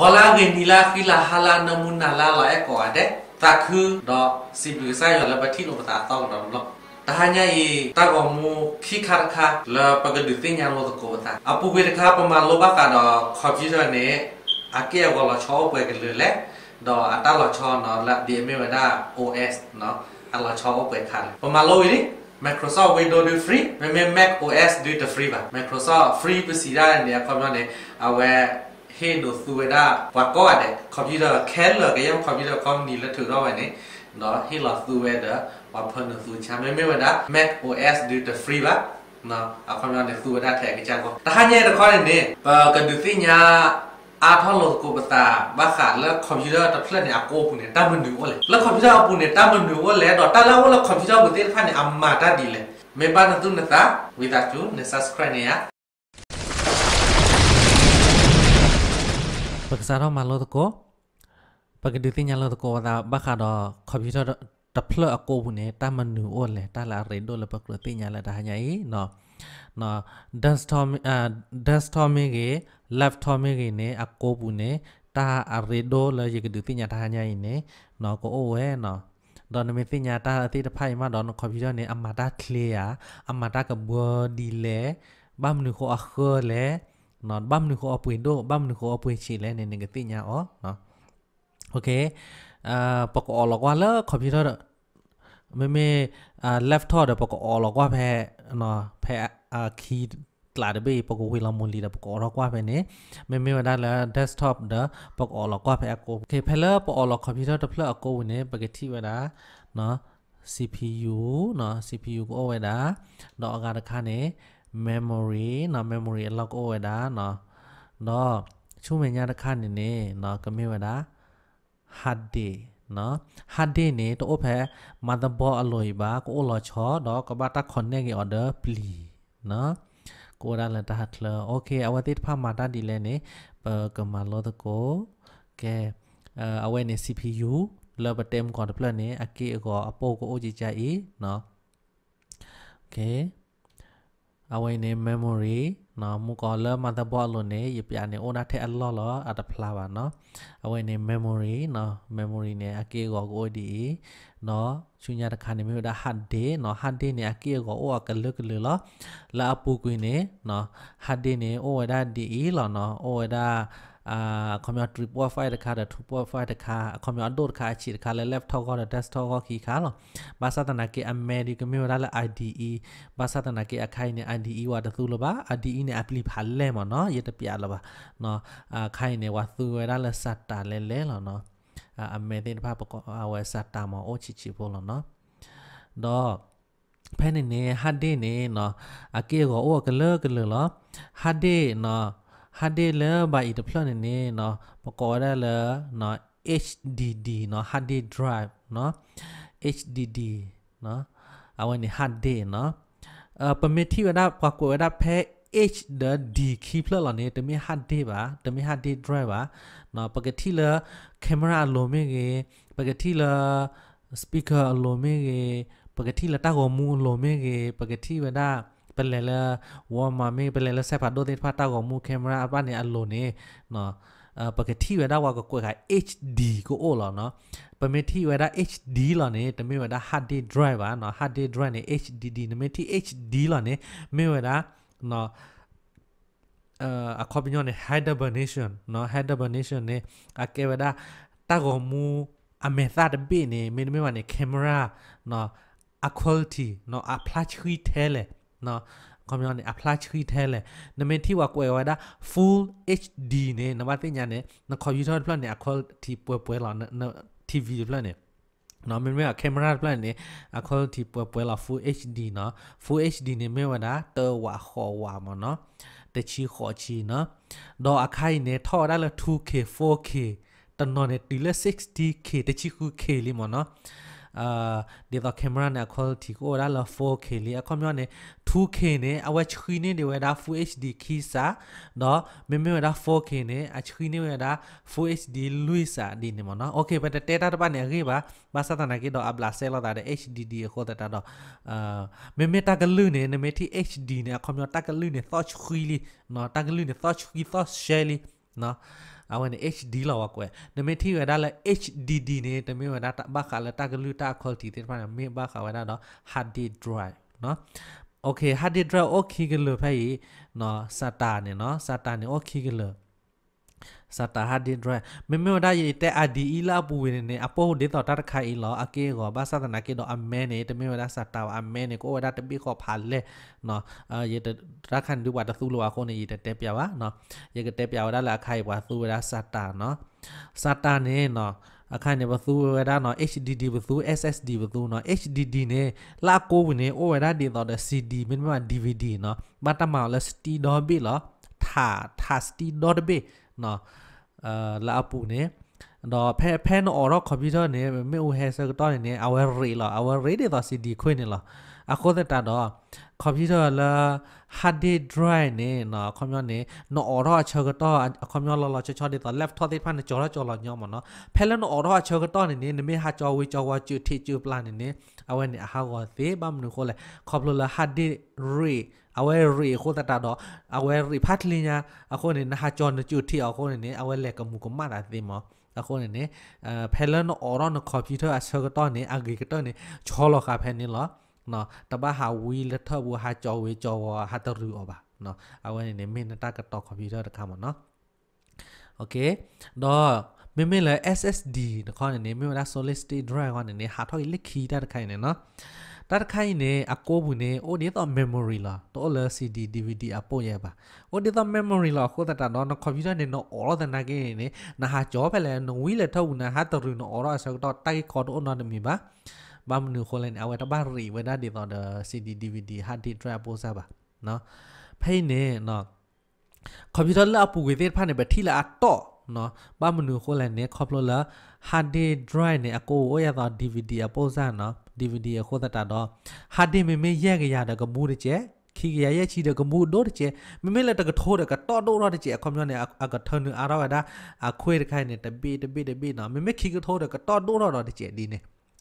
ဝလာဂေနီလာခီလာဟာလာနမူနာလာလာအကောတဲ့တခုတော့စီပလူဆိုင်ရလပတိလိုပတာတော့တော့လို့တဟညာယေတကောမူခိခရခလပကဒုတိညာလောကောတာအပူဝေတခပမာလောဘကတော့ခေါ်ကြည့်ရနေအကေကောလချောပွဲကလေးလေတော့အတလချောနော်လက်ဒီမေဝဒ OS နော်အလချောပွဲခါပမာလောဝီလေ Microsoft Windows တွေ free မေမေ Mac OS တွေ free ပါ Microsoft free ပစီရတဲ့နေရာခေါ်ပြောနေအဝဲခေဒိုစုဝဒဘကောတဲ့ကွန်ပျူတာခဲလကယံကွန်ပျူတာကောင်းနီလက်ထူတော့ဝင်နေနော်ဟီလာစုဝဒဝဖန်စုချမဲမဲဝဒ Mac OS ဒူတ free ပါနော်အခမ်းရတဲ့စုဝဒထဲကကြောက်တဟညဲတခေါ်နေနေပကဒူသိညာอาทอลกูปตาบ้าขาดแล้วคอมพิวเตอร์ตัดเพลินเนี่ยอาโกปุ่นเนี่ยตั้งมันดูว่าเลยแล้วคอมพิวเตอร์อาปุ่นเนี่ยตั้งมันดูว่าแล้วดอตั้งแล้วว่าแล้วคอมพิวเตอร์ปุ่นเต้นพันเนี่ยอามาตาดีเลยไม่บ้านนั่นตุ้นนะตาวิตาจูเนี่ย subscribe เนี่ยပက္ကစားတော့မလို့တကောပကတိတင်ညာလို့တကောဒါဘခါတော့ကွန်ပျူတာတဖလအကိုဘူးနေတာမနူအော်လေတာလာရင်တော့လပကတိတင်ညာလာဒါညာကြီးနော်နော် desktop အာ desktop ကြီး laptop ကြီးနေအကိုဘူးနေတာအရေဒိုလေရကဒူတင်ညာဒါညာကြီးနေနော်ကိုအိုဝဲနော်ดอนมีสิญญาตาติตะไพ่มาดอนคอมพิวเตอร์เนี่ยอามาตาเคลียอามาตากับบอดีแลบ้ามนึงโคอัคเคอร์แลနော်ဘမ်နုခိုအပွင့်တော့ဘမ်နုခိုအပွင့်ချီလဲနေနေကတိညာအောနော်โอเคอ่าปกออลกว่าละคอมพิวเตอร์เมเมอ่า left ทอดปกออลกว่าแพเนาะแพอ่าคีย์กลาดเบปกวิลามุลีดปกอลกว่าแพเนี่ยเมเมว่าได้แล้ว desktop เด้อปกออลกว่าแพโอเคแพละปกออลคอมพิวเตอร์ตะเพลอโกเนี่ยปกติเวลาเนาะ CPU เนาะ CPU ကိုအဝယ်တာတော့အကားတစ်ခါနဲ့ memory နော် memory အလောက်ကိုဝဒါနော်တော့ချုံမညာတစ်ခါနေနေနော်ကမေဝဒါ hard day နော်ဟာဒီနေတော့ဖဲမတ်ဘောအလွိပါကိုလောချောတော့ကဘာတာခွန်နေကအော်ဒါပလီနော်ကိုရလာတာထလโอเคအဝတိဖာမာတာဒီလဲနေပကမလောတကိုကဲအဝဲနေ CPU လောဘတမ်ကွန်ပလနေအကေကောအပိုကိုအိုကြည်ကြည်နော်โอเค awene memory na mu kola mata bo lo ne ye pya ne ona the allo lo ata phla ba no awene memory na memory ne ake go go di no chunya ta khane me da hat de no hat de ne ake go o ka lu ka lu lo la apu kuin ne no hat de ne o da di lo no o da အာကွန်ပျူတာ3.5တခါတ2.5တခါကွန်ပျူတာတို့တခါအချီတခါလဲ laptop ကော desktop ကောခီခါလောဘာသာတနာကေအမေဒီကမျိုးလာ IDE ဘာသာတနာကေအခိုင်နဲ့ IDE ဝါတသူလပါ IDE နဲ့ apply ဖာလဲမနော်ရတပြလပါနော်အခိုင်နဲ့ဝါသူရလာစတာလဲလဲလောနော်အမေတင်ဖာပကောအဝဲစတာမအိုချီချီဖို့လောနော်တော့ဖဲနေနေဟာဒေနေနော်အကေကောအိုကလကလလောဟာဒေနော်ဟာဒေလဘာဤတဖလနေနေနော်မကောရလနော် HDD နော် hard disk drive နော် HDD နော်အဝင် hard disk နော်အပမတိဝဒကွာကွာဒဖဲ HDD key plug လာနေတမီ hard disk ပါတမီ hard disk drive ပါနော်ပကတိလကင်မရာလိုမင်းကြီးပကတိလ speaker လိုမင်းကြီးပကတိလတာကိုမူလိုမင်းကြီးပကတိဝဒါပလဲလဝမမီပလဲလဆက်ဖတ်ဒိုဒေဖတ်တာကိုမူကင်မရာအပနဲ့အလုံးနေနော်ပကတိဝဲတာဝကကွက်ခါ HD ကိုအော်လောနော်ပမတိဝဲတာ HD လောနေတမေဝဲတာ hard disk drive ပါနော် hard disk drive နေ HDD နမေတိ HD လောနေမေဝဲတာနော်အခေါ်ပြညောနေ hibernation နော် hibernation နေအကေဝဲတာတာကိုမူအမေသတ်ပိနေမေမေဝနေ camera နော် a quality နော် a platch ခွီးထဲလေနော်ကွန်မြူနီအပလာချီထဲလေနမတီဝကွယ်ဝဒါ full hd နေနမတိညာနေနကွန်ပျူတာပလတ်နေအခေါ်တီပွဲပွဲလာန TV ပလတ်နေနော်မင်းမကကင်မရာပလန်နေအခုဒီပွဲပွဲလာ full HD နော် full HD နေမင်းဝတာတော်ဝါခေါ်ဝါမနော်တချီခေါ်ချီနော်တော့အခိုင်နေထော်ရလဲ 2K 4K တနော်နေတီလဲ 60K တချီခု K လေးမနော်အာဒီတော့ကင်မရာနဲ့ quality ကိုဒါလော 4K လေးအခေါမျိုးနဲ့ 2K နဲ့အဝက်ချီနေတွေဝဒါ Full HD ခိစားတော့မင်းမင်းဝဒါ 4K နဲ့အချီနေဝဒါ Full HD လွိစားဒီနေမနော် Okay ဘတ်တဲတာတပတ်နေခေပါဘာသာတနာကေတော့အပလာဆဲလာတာ HDD ခေါ်တာတော့အာမင်းမင်းတကလူနေနမေတီ HD နဲ့အခေါမျိုးတကလူနေ Touch ခီလီနော်တကလူနေ Touch ခီ Touch ရှယ်လီနော်အဝင် HD လောက်ကွယ်နမထီဝဒါလဲ HDD နေတမင်ဝဒါဘာခါလဲတာဂလူတာခေါ်တီတဲ့မှာမေဘာခါဝဒါတော့ hard disk drive เนาะโอเค hard disk drive โอเคกันเลยพี่เนาะสตาร์เนี่ยเนาะสตาร์เนี่ยโอเคกันเลยสตาฮัดดินรเมื่อเมื่อได้ยินแต่อดีอีลาปูเนี่ยเนี่ยอพอเดต่อตัดใครอีหลออาเกกอบ้าสตนาเกดออเมเนี่ยแต่เมื่อได้สตาวอเมเนี่ยก็ว่าได้แต่บีขอพันเลยเนาะเออยังแต่รักขันดีกว่าตะสู้ลัวคนเนี่ยแต่เตปยาวะเนาะยังแต่เตปยาวได้ละใครว่าสู้เวลาสตาเนาะสตาเนี่ยเนาะအခါနေဘသူဝဒါနော် HDD ဘသူ SSD ဘသူနော် HDD နဲ့လာကိုဝင်နေ over ဒီတော့ CD မင်းမ DVD နော်မတမောင်လစတီဒေါ်ဘီလော ထာထာစတီဒေါ်ဘီနော်အာလာပူနေတော့ဖဲဖဲနော်တော့ကွန်ပျူတာနေမေဟဲဆာတော့နေအဝဲရီလာအဝဲရီတဲ့တော့ CD ခွင်းနေလားအခုသက်တာတော့ကွန်ပျူတာလား hade dry ne na khomyo ne no oro acho ga to khomyo lo lo cho cho de to left thot de phan ne chora chola nyo mo no phele no oro acho ga to ne ne me ha cho wi cho wa chu thi chu plan ne awen ne ha go the bam nu khole khop lo la hade re awe re kho ta ta do awe re phat li nya akho ne na ha cho ne chu thi akho ne awe le ka mu ko ma da de mo အခုနေနေဖဲလန်အော်ရန်ခေါ်ပြီးတော့အဆောကတော့နေအဂီကတော့နေချောလောကဖဲနေလားနော်တပဟာဝီလထဘူဟာကြောဝေကြောဝဟာတရူအပါနော်အဝဲနေမင်းတကတော့ကွန်ပျူတာတခါမှာနော်โอเคတော့မင်းမလဲ SSD တခါနေမင်းမလား solid state drive ကနေနေဟာထောက်လက်ခီတာတခိုင်နေနော်တတ်ခိုင်နေအကိုဘူးနေအိုဒီတော့ memory လာတော့လဲ CD DVD အပို့ရပါအိုဒီတော့ memory လာခိုတာတော့ကွန်ပျူတာနေတော့ all the nage နေနာဟာကြောပဲလဲနဝီလဲထောက်နာဟာတရူနော်အော်ရဆောက်တော့တိုက်ခေါ်တော့နော်နေမိပါဘာမနူခိုလန်အဝဲတဘာရီဝဒါဒီတော့ the CD DVD hard disk drive ပို့စားပါเนาะဖိနေเนาะคอมพิวเตอร์ละปูเวเทพานในบัตที่ละอัตโตเนาะบ้านมนุษย์คนละเนี่ยครอบครัวละฮาร์ดดิสก์ไดรฟ์เนี่ยกูโอ้ยตอนดีวีดีอะโป้ซ่าเนาะดีวีดีอะโคตรตัดเนาะฮาร์ดดิสก์ไม่ไม่แยกกันยาเด็กกมูดเจ๊ခိကရရဲ့ချီတကမှုဒိုတဲ့မမေလက်တကထိုးတကတော်တော့တဲ့အခွန်မျိုးနဲ့အကထန်အရောဒါအခွေခိုင်းနေတပိတပိတပိနော်မမေခိကထိုးတကတော်တော့တော့တဲ့ဒီနေ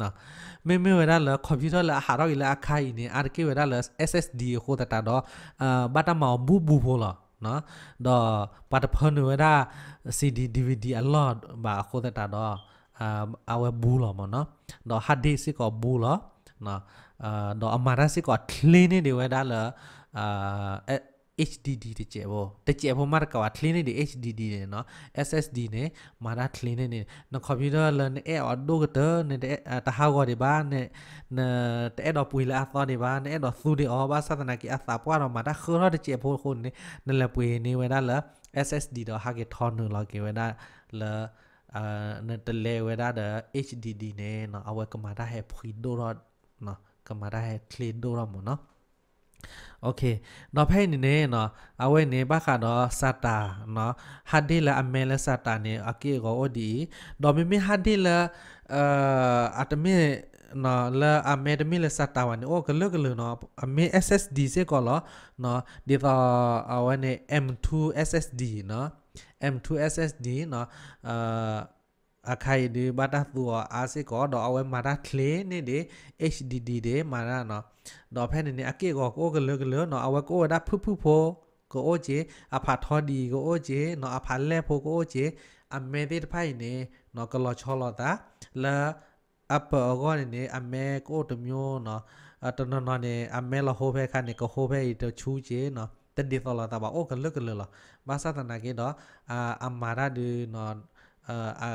နော်မေမေဝရလာကွန်ပျူတာလာဟာရောလာခိုင်နေအာကေဝရလာ SSD ကိုတတာတော့အာဘာတမောဘူဘူဖို့လားနော်တော့ပါတဖန်ဝရ CD DVD အလော့ဘာကိုတတာတော့အာအဝဘူးလားမနော်တော့ hard disk ကိုဘူးလားနော်အာတော့အမရစစ်ကို clean နေဝရလာအာ HDD တကြဲဘောတကြဲဘောမရကဝါထလင်းနေဒီ HDD နေနော် SSD နေမာရာထလင်းနေနေနကွန်ပျူတာလန်အဲအော်ဒိုကတာနေတဲ့တဟာဝဒီဘာနေနေတဲ့တော့ပွေလာသောဒီဘာနေတဲ့တော့သူဒီအော်ဘာသဒနာကီအသာပွားတော့မာတာခေါ်တော့တကြဲဘောခုနေနလပွေနေဝဲတာလာ SSD တော့ဟာကေထော်နော်လာကေဝဲတာလာအာနတလေဝဲတာ HDD နေနော်အဝဲကမာတာဟဲဖရီဒိုတော့နော်ကမာတာဟဲထလီဒိုတော့မနော်โอเคเนาะไพ่นี่เนาะ เอาไว้เนี่ยบ้าค่ะเนาะซาตาเนาะฮัดดีละอเมละซาตาเนี่ยอากิก็โอดีดอมิมิฮัดดีละเอ่ออาตมิနော်လာအမေဒမီလစတာဝန်အိုကလကလနော်အမေ SSD စေကောလနော်ဒီသာအဝနေ M2 SSD နော် M2 SSD နော်အာအခိုင်ဒီဘာတာသူအာစစ်ကောတော့အဝဲမာတာထလေနေဒီ HDD ဒီမာတာနော်တော့ဖဲနေနေအကေကောကိုကလကလနော်အဝဲကိုဒါဖုဖုဖိုကိုအိုဂျေအဖာထောဒီကိုအိုဂျေနော်အဖာလဲဖိုကိုအိုဂျေအမေဒီတဖိုင်နေနော်ကလောချောလောတာလာအပအကောနေအမေကိုတမျိုးနော်တနနနေအမေလဟိုဖဲခနေကဟိုဖဲတချူဂျေနော်တန်ဒီသောလာတာပါအိုကလကလလာဘာသာတနာကေတော့အာအမာရာဒီနော်အာ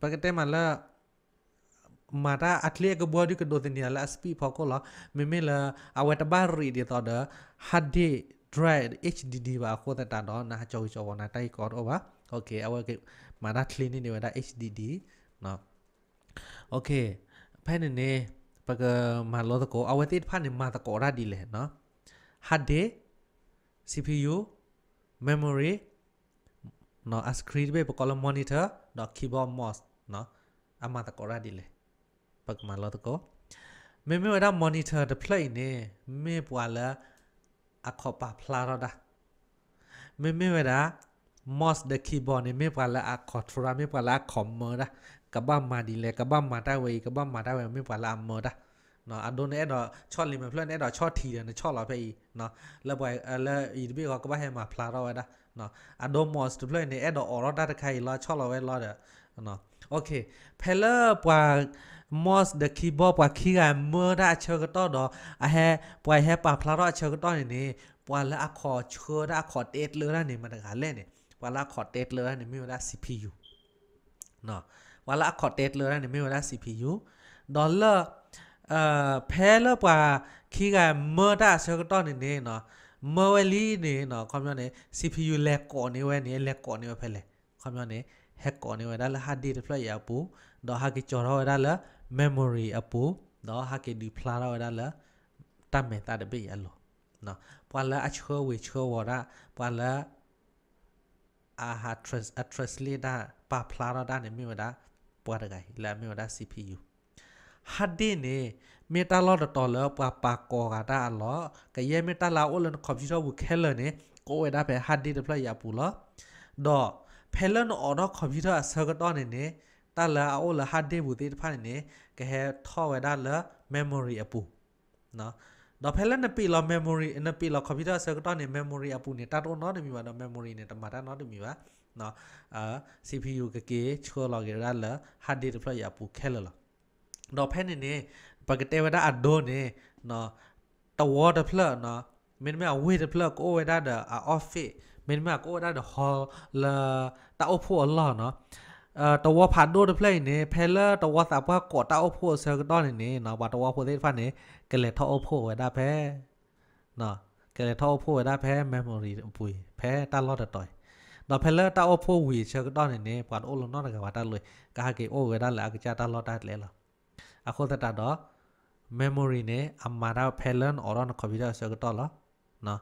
Pakete mala mara atli ke buah di kedua tini ala sp pokola memela awet bari di toda HD drive HDD ba aku tata do nah cowok cowok nata ikor oba oke awal ke mara atli ini wada HDD no oke panen ne pakai malu tako awet itu panen mata kora di leh no HD CPU memory နော် screen ပဲပကောလ monitor dot keyboard mouse เนาะအမှန်တကောရဒီလေပကမလာတကောမေမေဝဒါ monitor the play နေမေပွာလာအခေါ်ပါဖလာရဒါမေမေဝဒါ mouse the keyboard နေမေပွာလာအခေါ်ထရာမေပွာလာခမ္မဒါကဘာမာဒီလေကဘာမာတာဝေကဘာမာတာဝေမေပွာလာမဒါနော်အဒိုနဲ့တော့ချော့လိမဖလက်နဲ့တော့ချော့ထီတယ်နော်ချော့လာဖဲဤနော်လက်ပွဲလက်ဤဒီဘီကကဘာဟဲမှာဖလာတော့ဝဒါနော်အဒိုမော့စ်ဒပလိုင်းနေအဲ့တော့အော်ရတာတခိုင်လာချော်လာဝဲလာတဲ့နော်โอเคเพลปวามอสเดคีบอปวาคีกันเมื่อได้เชกตอดออะแฮปวยแฮปาพลารอเชกตอนี่นี่ปวาละขอเชอดาขอเตดเลยนะนี่มันกาเล่นนี่ปวาละขอเตดเลยนะนี่มีเวลา CPU เนาะปวาละขอเตดเลยนะนี่มีเวลา CPU ดอลลาร์เอ่อเพลปวาคีกันเมื่อได้เชกตอนี่นี่เนาะမဝလီနေနော်ခွန်ပြောနေ CPU လက်ကော်နေဝဲနေလက်ကော်နေဝဲဖဲလေခွန်ပြောနေ hack ကော်နေဝဲဒါလာ hard disk deploy ရပူတော့ hack ကြော်တော့ဒါလာ memory အပူတော့ hack deploy တော့ဒါလာတတ်မယ်တတ်တယ်ပြရလို့နော်ပွာလာအချိုးဝေချိုးဝရပွာလာအာဟာ trust address leader ပါဖလာတော့ဒါနေမြင်မတာပွာတကဟီလာမြင်မတာ CPU ฮัดเดเนเมตาลอดตอลปาปากอกาดาอลอกะเยเมตาลาโอลนคอมพิวเตอร์บุเคลเนโกเวดาเปฮัดเดเดพลอยาปูลอดอเพลนออดอคอมพิวเตอร์เซอร์กตอเนเนตาลาโอลฮัดเดบุเตพานเนกะเฮท่อเวดาลเมมโมรีอปูเนาะดอเพลนปีลอ memory นปีลอคอมพิวเตอร์เซอร์กตอเน memory อปูเนตาโตนอเนมีวาดอ memory เนตมาตานอเนมีวาเนาะอ่า CPU กะเกชัวลอเกราลฮัดเดเดพลอยาปูเคลลอနော်ဖဲနေနေပကတေဝဒအဒိုနေနော်တဝေါ်တဖလနော်မင်းမဝေးတဖလကိုဝေဒါဒအအော့ဖစ်မင်းမကိုဒါဒဟော်လာတာအဖို့အလာနော်အတဝဖာဒိုတဖလေနေဖဲလာတဝစာပွားကောတာအဖို့ဆကတော့နေနော်ဘာတဝဖို့သေးဖာနေကလေထောအဖို့ဝေဒါဖဲနော်ကလေထောအဖို့ဝေဒါဖဲ memory အပွေဖဲတာလော့တတော်ော်ဖဲလာတာအဖို့ဝီချက်တော့နေနေပွားအိုလုံးတော့ကဘာတာလွယ်ကာကေအိုဝဲတာလာကချတာလောတာလဲလားအခုတတတော့ memory နဲ့ amara phelan oron computer ဆိုတော့လားနော်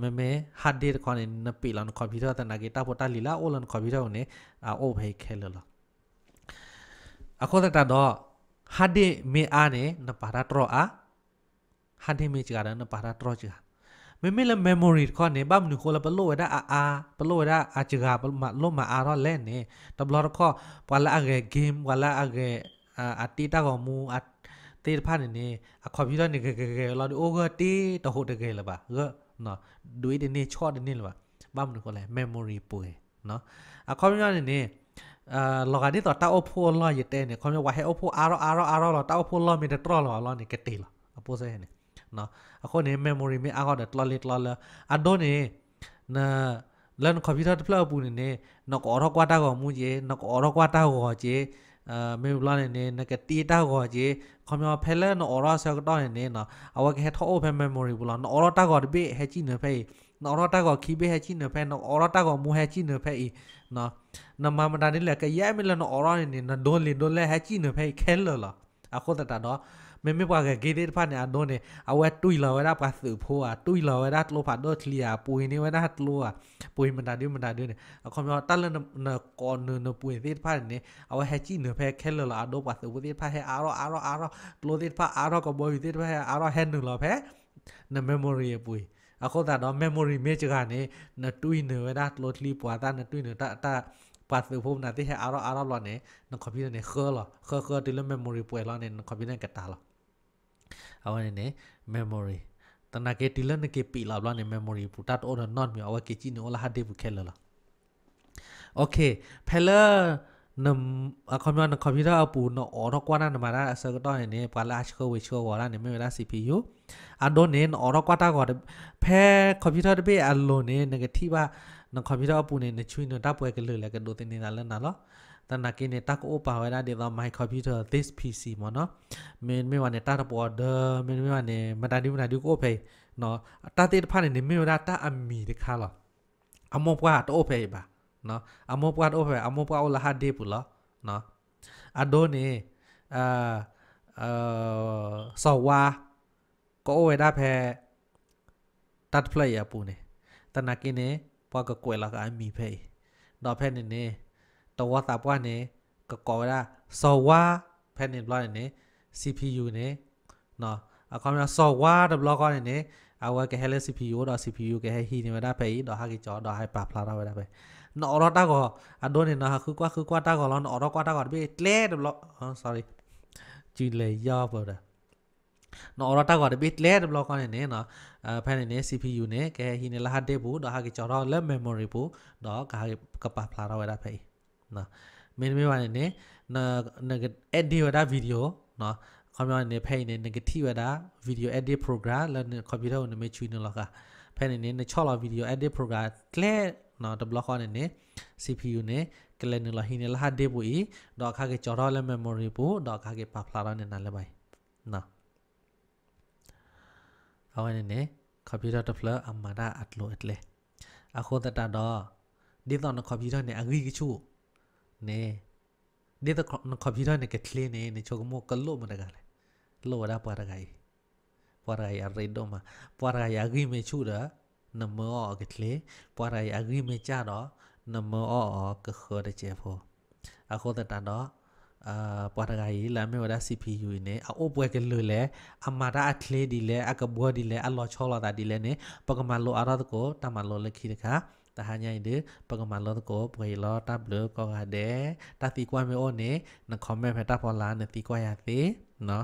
မေမေ hard disk ကနေနပိလန် computer တနာကေတာပေါ်တာလီလာ olan computer နဲ့အိုဘိုင်ခဲလလားအခုတတတော့ hard disk မေအားနဲ့နပါရတော့အား hard disk မေချကရနပါရတော့ချာမေမေလ memory ခေါ်နေဘာမနူခေါ်လပလို့ရတာအာအာပလို့ရတာအချကပလို့မလို့မအားတော့လဲနေတဘလတော့ခေါ်ပလာအဂေ game ပလာအဂေอาตีตากอมูอาตีผ่านนี่อะคอมพิวเตอร์นี่เกเกเราโอ้ก็ตีตะโหตะเกละบะก็เนาะดูดินี่ชอดนี่ละบะบ้ามันก็เลยเมมโมรีป่วยเนาะอะคอมพิวเตอร์นี่นี่เอ่อลอกานี่ต่อตาโอโพลอยเตเนี่ยคอมพิวว่าให้โอโพอาร์อาร์อาร์ลอตาโอโพลอยมีแต่ตรอลอลอนี่เกตีลออะโพเซเนี่ยเนาะอะคนนี่เมมโมรีมีอะก็เดตลอเลตลอละอะโดนี่นะလန်ကွန်ပျူတာပလောက်ပူနေနဲ့နော်ကောရကွာတာကောမူကြီးနော်ကောရကွာတာကောကြီးအမေဘလာနေနေနကတီတာကောကြီးခမောဖဲလန်အော်ရာဆောက်တော့နေနေနော်အဝကဟက်ထောဖဲမမိုရီဘလာနော်အော်ရာတာကောဒီဘေဟက်ချီနေဖဲနော်အော်ရာတာကောခီဘေဟက်ချီနေဖဲနော်အော်ရာတာကောမူဟက်ချီနေဖဲနော်နမမတာနေလက်ကရဲမီလနော်အော်ရာနေနေနော်ဒိုလီဒိုလဲဟက်ချီနေဖဲခဲလော်လာအခုတတာတော့မေမေပွားကဂေဒေဖာနေအဒိုနေအဝဲတွီလာဝဲတာပါစုဖိုးอ่ะတွီလာဝဲတာတလို့ဖာတော့ထလီอ่ะပွေနေဝဲတာတလို့อ่ะပွေမတာဒီမတာဒီနေအခွန်ပြောတလနကောနနပွေသေးဖာနေအဝဲဟက်ချီနဖဲခဲလလာဒိုပါစုပွေသေးဖာဟဲအာရောအာရောအာရောတလို့သေးဖာအာရောကဘောယူသေးဖာဟဲအာရောဟဲနူလာဖဲနမေမိုရီပွေအခုတော့ memory မြေချကနေနတွိနေဝဲတာလို့ထလီပွာတာနတွိနေတာတာပါစုဖုံနာတိဟဲအာရောအာရောလောနေနကွန်ပျူတာနေခေလောခေခေတိလ memory ပွေလောနေနကွန်ပျူတာကတာလော awan ne memory tana ke tilan ke pi la bla ne memory pu tat or not me awa ke chi no la hade pu khela la okay phela nam akhomna na computer apu no or kwa na na mara asa to ne pa la chko we chko wa ne me la cpu ado ne or kwa ta ko phe computer de be alone ne negative na computer apu ne ne chui no ta pwe ke le le ke do tin na la na lo တန်နာကင်းနေတာကိုပါဝလာဒေတာမိုက်ကွန်ပျူတာ this pc မော်နော်မင်းမင်းဝနဲ့တာတပေါ်ဒမင်းမင်းဝနဲ့မတာဒီမတာဒီကိုဖေနော်တာတေတဖာနေမင်းဝတာတာအမီတခါလားအမောပွားတော့ဖေပါနော်အမောပွားတော့ဖေအမောပွားလာဟာဒေပူလားနော်အဒိုနေအာအာဆော်ဝါကိုဝေဒါဖေတတ်ဖလိုက်ရပူနေတနာကင်းနေပွားကကွယ်လာကအမီဖေတော့ဖေနေနေတဝတာပွားနဲ့ကကောရာစောဝါဖက်နေဘလော့နဲ့ CPU နဲ့နော်အကောင်ရစောဝါတဘလော့ကနေနဲ့အဝကဟဲလေ CPU တော့ CPU ကဟဲဟီနေမတာဖဲတော့ဟာကကြောတော့ဟဲပါဖလာတော့ပဲနော်ရတာကအဒိုနေနော်ခုကွာခုကွာတာကလောနော်ရကွာတာကဘေးလဲတဘလော့ sorry ကြည်လေရပါတော့နော်ရတာကဘေးလဲတဘလော့ကနေနဲ့နော်ဖဲနေနဲ့ CPU နဲ့ကဟီနေလာဟတဲ့ဘူးတော့ဟာကကြောတော့လက် memory ဘူးတော့ကဟကပါဖလာတော့ပဲဖဲနော်မင်းမေးပါနေနဲ့နော်အက်ဒီဝတာဗီဒီယိုနော်ကွန်ပျူတာနေဖဲနေ negative ဝတာဗီဒီယို edit program လာနေကွန်ပျူတာနေမေးချွေးနေလောက်ဖဲနေနေချော်လာဗီဒီယို edit program ကလဲနော်တဘလော့ခနေနေ CPU နေကလဲနေလာဟိနေလာဟာဒေပူဤတော့ခါကေကြော်တော့လဲ memory ပူတော့ခါကေပါဖလာတော့နေနာလဲပိုင်နော်အဝင်နေကွန်ပျူတာတဖလအမရာအတ်လို့အတ်လေအခုတတတော့ဒီတော့ကွန်ပျူတာနေအဂိကချူနေနေတခဘီရနေကထလေနေနေချိုကမောကလောမတကလေလောရပါရဂိုင်ပါရဂိုင်အရိဒိုမာပါရဂိုင်အဂိမေချူရာနမောကထလေပါရဂိုင်အဂိမေချာတော့နမောကခေါ်တဲ့ချေဖို့အခေါ်တဲ့တန်တော့အာပါရဂိုင်လာမေဝဒါ CPU နဲ့အိုပွဲကလွလေအမာရာအခလေဒီလေအကဘောဒီလေအလောချောလာတာဒီလေနဲ့ပကမလောအရတ်ကိုတမလောလခိတခါ ta ha nyai de pa ko man lo ko pwe lo ta blo ko ga de ta ti kwa me o ne na comment phe ta pho la ne ti kwa ya ti no